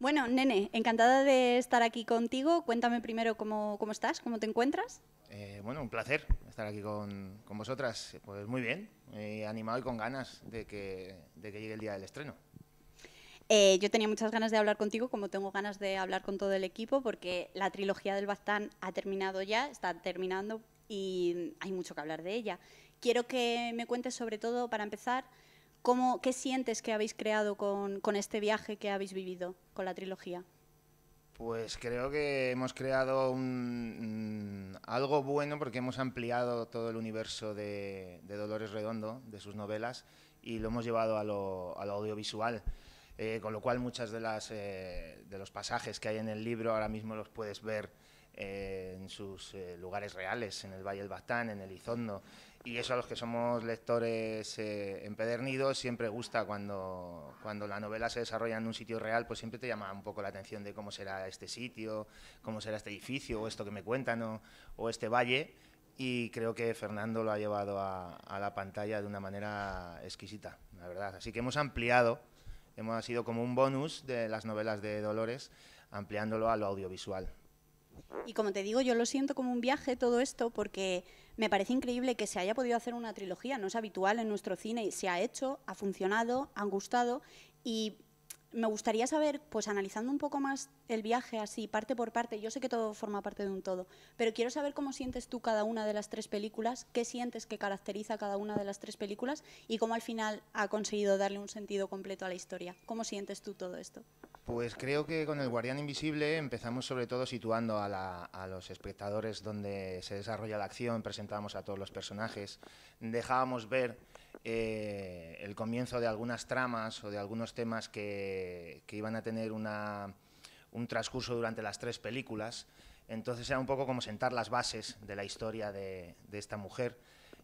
Bueno, Nene, encantada de estar aquí contigo. Cuéntame primero cómo, estás, cómo te encuentras. Eh, bueno, un placer estar aquí con, con vosotras. Pues muy bien, eh, animado y con ganas de que, que llegue el día del estreno. Eh, yo tenía muchas ganas de hablar contigo, como tengo ganas de hablar con todo el equipo, porque la trilogía del bastán ha terminado ya, está terminando y hay mucho que hablar de ella. Quiero que me cuentes sobre todo, para empezar, ¿Qué sientes que habéis creado con, este viaje que habéis vivido con la trilogía? Pues creo que hemos creado mm, algo bueno porque hemos ampliado todo el universo de, Dolores Redondo, de sus novelas, y lo hemos llevado a lo, a lo audiovisual. Eh, con lo cual muchos de las eh, de los pasajes que hay en el libro ahora mismo los puedes ver eh, en sus lugares reales, en el Valle del Batán, en el Izondo... Y eso a los que somos lectores eh, empedernidos siempre gusta cuando, cuando la novela se desarrolla en un sitio real, pues siempre te llama un poco la atención de cómo será este sitio, cómo será este edificio, o esto que me cuentan, o, este valle. Y creo que Fernando lo ha llevado a, a, la pantalla de una manera exquisita, la verdad. Así que hemos ampliado, hemos sido como un bonus de las novelas de Dolores, ampliándolo a lo audiovisual. Y como te digo, yo lo siento como un viaje todo esto, porque me parece increíble que se haya podido hacer una trilogía, no es habitual en nuestro cine, se ha hecho, ha funcionado, han gustado y me gustaría saber, pues analizando un poco más el viaje así, parte por parte, yo sé que todo forma parte de un todo, pero quiero saber cómo sientes tú cada una de las tres películas, qué sientes que caracteriza cada una de las tres películas y cómo al final ha conseguido darle un sentido completo a la historia. ¿Cómo sientes tú todo esto? Pues creo que con El Guardián Invisible empezamos sobre todo situando a, a los espectadores donde se desarrolla la acción, presentábamos a todos los personajes, dejábamos ver eh, el comienzo de algunas tramas o de algunos temas que, iban a tener una, un transcurso durante las tres películas. Entonces era un poco como sentar las bases de la historia de, esta mujer.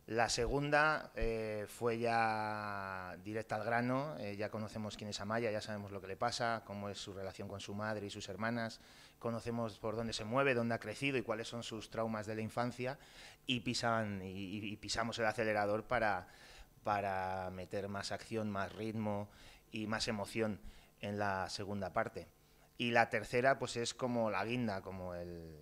La segunda eh, fue ya directa al grano, eh, ya conocemos quién es Amaya, ya sabemos lo que le pasa, cómo es su relación con su madre y sus hermanas, conocemos por dónde se mueve, dónde ha crecido y cuáles son sus traumas de la infancia y, pisan, y pisamos el acelerador para, para meter más acción, más ritmo y más emoción en la segunda parte. Y la tercera, pues es como la guinda, como el,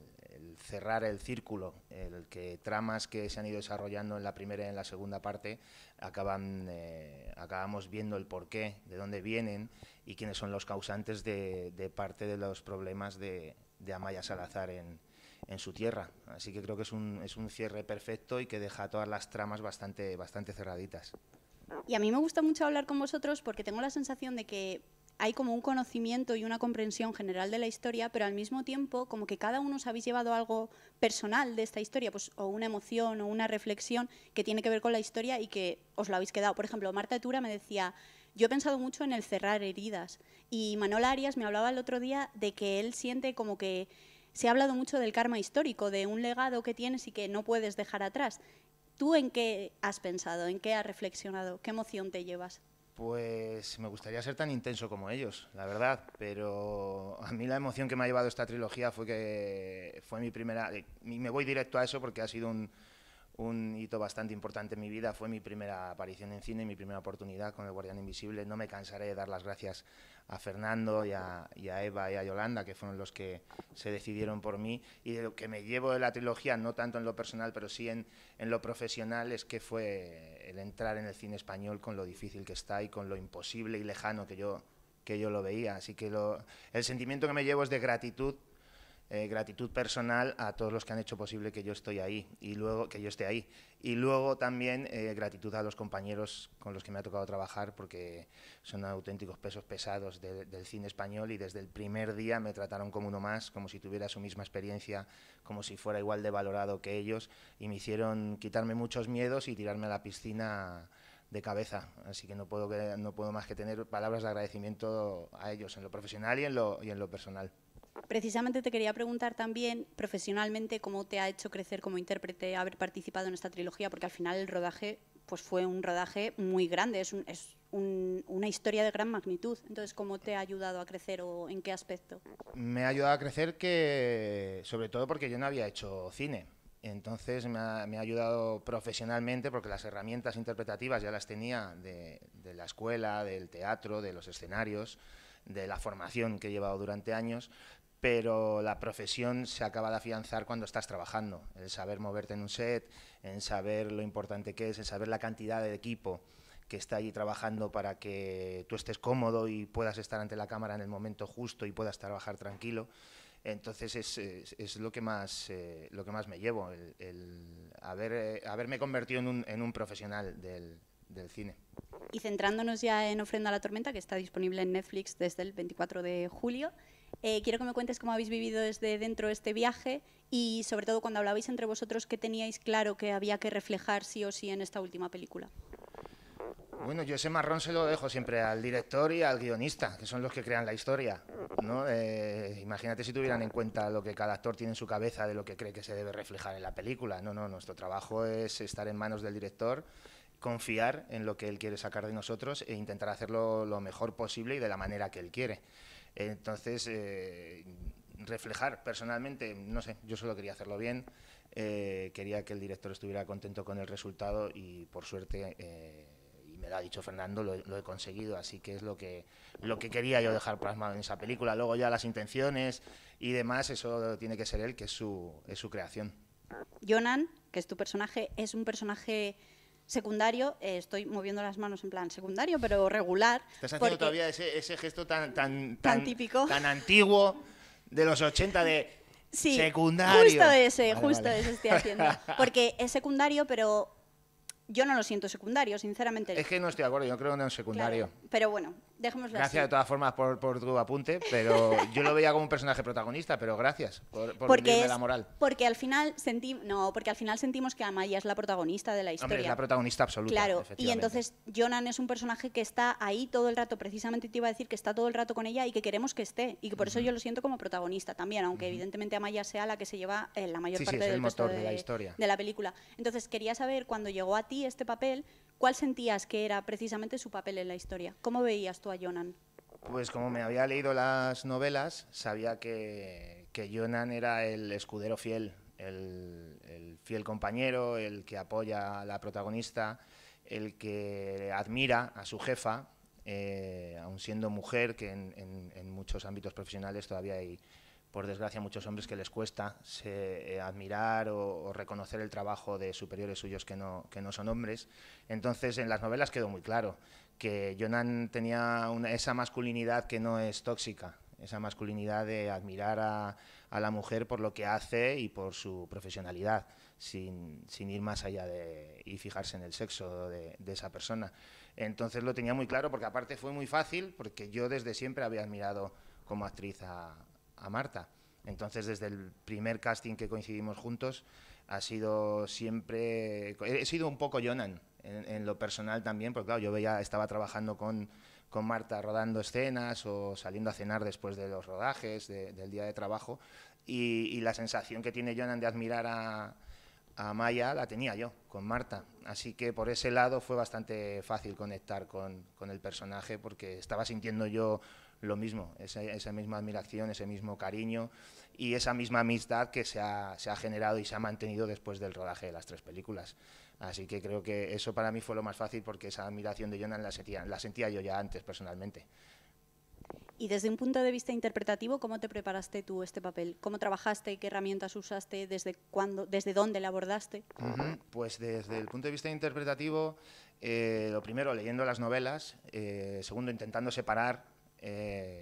cerrar el círculo, el que tramas que se han ido desarrollando en la primera y en la segunda parte acaban, eh, acabamos viendo el porqué, de dónde vienen y quiénes son los causantes de, parte de los problemas de, de Amaya Salazar en, en su tierra. Así que creo que es un, cierre perfecto y que deja todas las tramas bastante, bastante cerraditas. Y a mí me gusta mucho hablar con vosotros porque tengo la sensación de que hay como un conocimiento y una comprensión general de la historia, pero al mismo tiempo como que cada uno os habéis llevado algo personal de esta historia, pues o una emoción o una reflexión que tiene que ver con la historia y que os lo habéis quedado. Por ejemplo, Marta Tura me decía, yo he pensado mucho en el cerrar heridas y Manuel Arias me hablaba el otro día de que él siente como que se ha hablado mucho del karma histórico, de un legado que tienes y que no puedes dejar atrás. ¿Tú en qué has pensado? ¿En qué has reflexionado? ¿Qué emoción te llevas? Pues me gustaría ser tan intenso como ellos, la verdad, pero a mí la emoción que me ha llevado esta trilogía fue que fue mi primera... Eh, y me voy directo a eso porque ha sido un, un hito bastante importante en mi vida. Fue mi primera aparición en cine, y mi primera oportunidad con El Guardián Invisible. No me cansaré de dar las gracias a Fernando y a, Eva y a Yolanda, que fueron los que se decidieron por mí. Y de lo que me llevo de la trilogía, no tanto en lo personal, pero sí en, lo profesional, es que fue el entrar en el cine español con lo difícil que está y con lo imposible y lejano que yo, que yo lo veía. Así que el sentimiento que me llevo es de gratitud eh, gratitud personal a todos los que han hecho posible que yo estoy ahí y luego que yo esté ahí y luego también eh, gratitud a los compañeros con los que me ha tocado trabajar porque son auténticos pesos pesados del cine español y desde el primer día me trataron como uno más como si tuviera su misma experiencia como si fuera igual de valorado que ellos y me hicieron quitarme muchos miedos y tirarme a la piscina de cabeza, así que no puedo, no puedo más que tener palabras de agradecimiento a ellos en lo profesional y en lo, y en lo personal precisamente te quería preguntar también profesionalmente cómo te ha hecho crecer como intérprete haber participado en esta trilogía, porque al final el rodaje pues fue un rodaje muy grande, es, es una historia de gran magnitud. Entonces, ¿cómo te ha ayudado a crecer o en qué aspecto? Me ha ayudado a crecer que, sobre todo porque yo no había hecho cine. Entonces me ha, ayudado profesionalmente porque las herramientas interpretativas ya las tenía de la escuela, del teatro, de los escenarios, de la formación que he llevado durante años pero la profesión se acaba de afianzar cuando estás trabajando. El saber moverte en un set, en saber lo importante que es, en saber la cantidad de equipo que está allí trabajando para que tú estés cómodo y puedas estar ante la cámara en el momento justo y puedas trabajar tranquilo. Entonces es, lo, que más, eh, lo que más me llevo, el, eh, haberme convertido en un, profesional del cine. Y centrándonos ya en Ofrenda a la Tormenta, que está disponible en Netflix desde el 24 de julio, eh, quiero que me cuentes cómo habéis vivido desde dentro este viaje y sobre todo cuando hablabais entre vosotros, qué teníais claro que había que reflejar sí o sí en esta última película. Bueno, yo ese marrón se lo dejo siempre al director y al guionista, que son los que crean la historia. ¿no? Eh, imagínate si tuvieran en cuenta lo que cada actor tiene en su cabeza de lo que cree que se debe reflejar en la película. No, no, nuestro trabajo es estar en manos del director, confiar en lo que él quiere sacar de nosotros e intentar hacerlo lo mejor posible y de la manera que él quiere. Entonces, eh, reflejar personalmente, no sé, yo solo quería hacerlo bien, eh, quería que el director estuviera contento con el resultado y por suerte, eh, y me lo ha dicho Fernando, lo, lo, he conseguido, así que es lo que, lo que quería yo dejar plasmado en esa película. Luego ya las intenciones y demás, eso tiene que ser él, que es su, es su creación. Jonan, que es tu personaje, es un personaje secundario, eh, estoy moviendo las manos en plan secundario, pero regular. Estás haciendo todavía ese, gesto tan, tan, tan, típico, tan antiguo de los 80 de secundario. Justo ese, justo ese estoy haciendo. Porque es secundario, pero yo no lo siento secundario, sinceramente. Es que no estoy de acuerdo, yo creo que no es secundario. pero bueno, gracias de todas formas por, tu apunte, pero yo lo veía como un personaje protagonista, pero gracias por, por la moral. Porque al final sentí, no, porque al final sentimos que Amaya es la protagonista de la historia. es la protagonista absoluta. Claro, y entonces Jonan es un personaje que está ahí todo el rato, precisamente te iba a decir que está todo el rato con ella y que queremos que esté, y que por eso yo lo siento como protagonista también, aunque evidentemente Amaya sea la que se lleva eh, la mayor parte del motor de, la historia. de la película. Entonces quería saber cuando llegó a ti este papel, ¿Cuál sentías que era precisamente su papel en la historia? ¿Cómo veías tú a Jonan? Pues como me había leído las novelas, sabía que, Jonan era el escudero fiel, el, fiel compañero, el que apoya a la protagonista, el que admira a su jefa, eh, aun siendo mujer, que en muchos ámbitos profesionales todavía hay por desgracia, muchos hombres que les cuesta eh, admirar o, reconocer el trabajo de superiores suyos que no, que no son hombres. Entonces, en las novelas quedó muy claro que Jonan tenía una, esa masculinidad que no es tóxica, esa masculinidad de admirar a, la mujer por lo que hace y por su profesionalidad, sin, ir más allá de, y fijarse en el sexo de, de, esa persona. Entonces lo tenía muy claro porque aparte fue muy fácil, porque yo desde siempre había admirado como actriz a, a Marta. Entonces, desde el primer casting que coincidimos juntos, ha sido siempre. He sido un poco Jonan en, lo personal también, porque claro, yo veía, estaba trabajando con, con Marta rodando escenas o saliendo a cenar después de los rodajes, del día de trabajo, y, y, la sensación que tiene Jonan de admirar a, a, Maya la tenía yo con Marta. Así que por ese lado fue bastante fácil conectar con, con el personaje porque estaba sintiendo yo lo mismo, esa, misma admiración, ese mismo cariño y esa misma amistad que se ha, se ha generado y se ha mantenido después del rodaje de las tres películas. Así que creo que eso para mí fue lo más fácil porque esa admiración de Jonan la sentía, la sentía yo ya antes personalmente. Y desde un punto de vista interpretativo, ¿cómo te preparaste tú este papel? ¿Cómo trabajaste? ¿Qué herramientas usaste? ¿Desde cuándo? ¿Desde dónde la abordaste? Pues desde el punto de vista interpretativo, eh, lo primero, leyendo las novelas. Eh, segundo, intentando separar eh,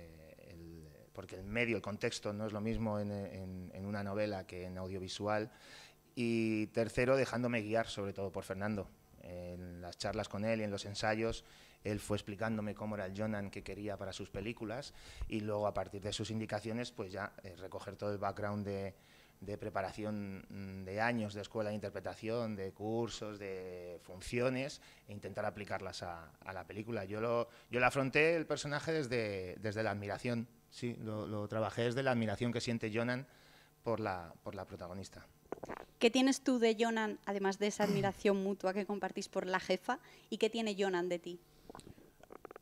porque el medio, el contexto no es lo mismo en, una novela que en audiovisual. Y tercero, dejándome guiar sobre todo por Fernando. En las charlas con él y en los ensayos, él fue explicándome cómo era el Jonan que quería para sus películas y luego a partir de sus indicaciones, pues ya eh, recoger todo el background de, de preparación mm, de años de escuela de interpretación, de cursos, de funciones, e intentar aplicarlas a, la película. Yo lo, yo afronté el personaje desde, desde la admiración, sí, lo, trabajé desde la admiración que siente Jonan por la, por la protagonista. ¿Qué tienes tú de Jonan, además de esa admiración mutua que compartís por la jefa? ¿Y qué tiene Jonan de ti?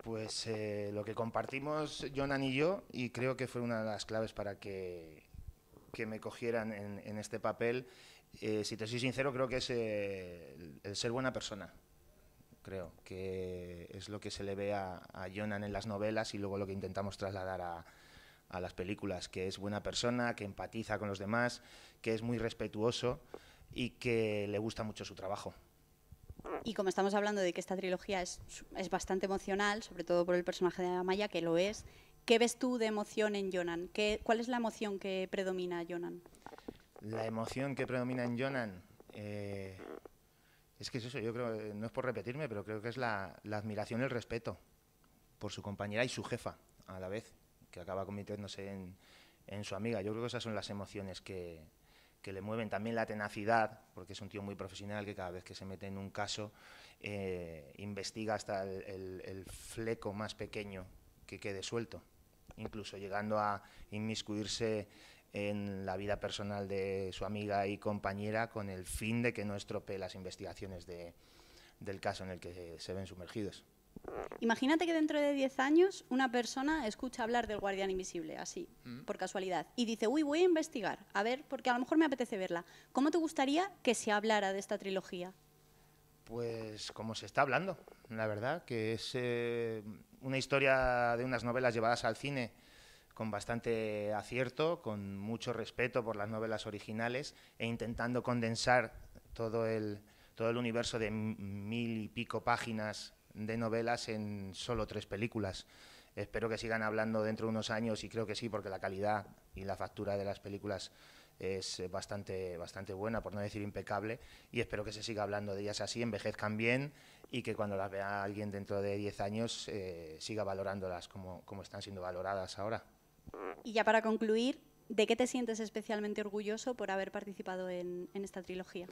Pues eh, lo que compartimos Jonan y yo, y creo que fue una de las claves para que que me cogieran en, este papel. Eh, si te soy sincero, creo que es eh, el, ser buena persona. Creo que es lo que se le ve a, Jonan en las novelas y luego lo que intentamos trasladar a, las películas, que es buena persona, que empatiza con los demás, que es muy respetuoso y que le gusta mucho su trabajo. Y como estamos hablando de que esta trilogía es, es bastante emocional, sobre todo por el personaje de Amaya, que lo es, ¿Qué ves tú de emoción en Jonan? ¿Cuál es la emoción que predomina Jonan? La emoción que predomina en Jonan eh, es que es eso, yo creo, eh, no es por repetirme, pero creo que es la, admiración y el respeto por su compañera y su jefa a la vez, que acaba convirtiéndose en, su amiga. Yo creo que esas son las emociones que, le mueven también la tenacidad, porque es un tío muy profesional que cada vez que se mete en un caso eh, investiga hasta el, fleco más pequeño que quede suelto incluso llegando a inmiscuirse en la vida personal de su amiga y compañera con el fin de que no estropee las investigaciones del caso en el que se ven sumergidos. Imagínate que dentro de 10 años una persona escucha hablar del guardián invisible, así, mm. por casualidad, y dice, uy, voy a investigar, a ver, porque a lo mejor me apetece verla. ¿Cómo te gustaría que se hablara de esta trilogía? Pues como se está hablando, la verdad, que es una historia de unas novelas llevadas al cine con bastante acierto, con mucho respeto por las novelas originales e intentando condensar todo el, todo el universo de mil y pico páginas de novelas en solo tres películas. Espero que sigan hablando dentro de unos años y creo que sí, porque la calidad y la factura de las películas es eh, bastante, bastante buena, por no decir impecable, y espero que se siga hablando de ellas así, envejezcan bien y que cuando las vea alguien dentro de 10 años eh, siga valorándolas como, como están siendo valoradas ahora. Y ya para concluir, ¿De qué te sientes especialmente orgulloso por haber participado en, esta trilogía?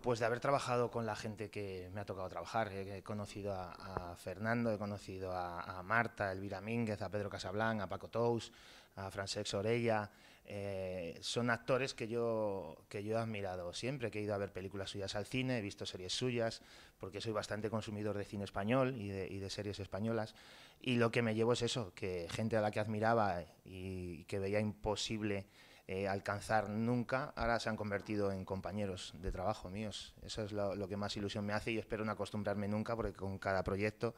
Pues de haber trabajado con la gente que me ha tocado trabajar. He conocido a, Fernando, he conocido a, Marta, a Elvira Mínguez, a Pedro Casablanc a Paco Tous, a Francesc Orella, eh, son actores que yo, que yo he admirado siempre, que he ido a ver películas suyas al cine, he visto series suyas, porque soy bastante consumidor de cine español y de, series españolas. Y lo que me llevo es eso, que gente a la que admiraba y que veía imposible eh, alcanzar nunca, ahora se han convertido en compañeros de trabajo míos. Eso es lo, que más ilusión me hace y espero no acostumbrarme nunca porque con cada proyecto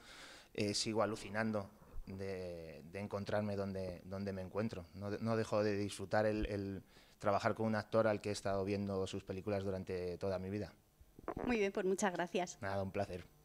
eh, sigo alucinando de, encontrarme donde, donde me encuentro. No, dejo de disfrutar el, el trabajar con un actor al que he estado viendo sus películas durante toda mi vida. Muy bien, pues muchas gracias. Nada, un placer.